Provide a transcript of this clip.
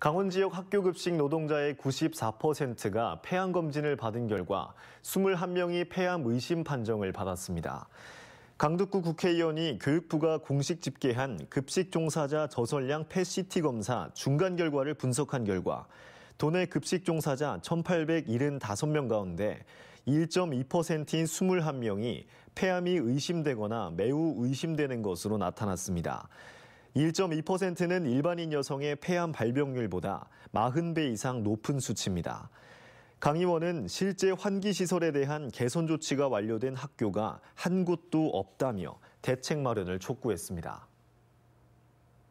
강원 지역 학교 급식 노동자의 94%가 폐암 검진을 받은 결과 21명이 폐암 의심 판정을 받았습니다. 강덕구 국회의원이 교육부가 공식 집계한 급식 종사자 저설량 패시티 검사 중간 결과를 분석한 결과 도내 급식 종사자 1,875명 가운데 1.2%인 21명이 폐암이 의심되거나 매우 의심되는 것으로 나타났습니다. 1.2%는 일반인 여성의 폐암 발병률보다 40배 이상 높은 수치입니다. 강 의원은 실제 환기시설에 대한 개선 조치가 완료된 학교가 한 곳도 없다며 대책 마련을 촉구했습니다.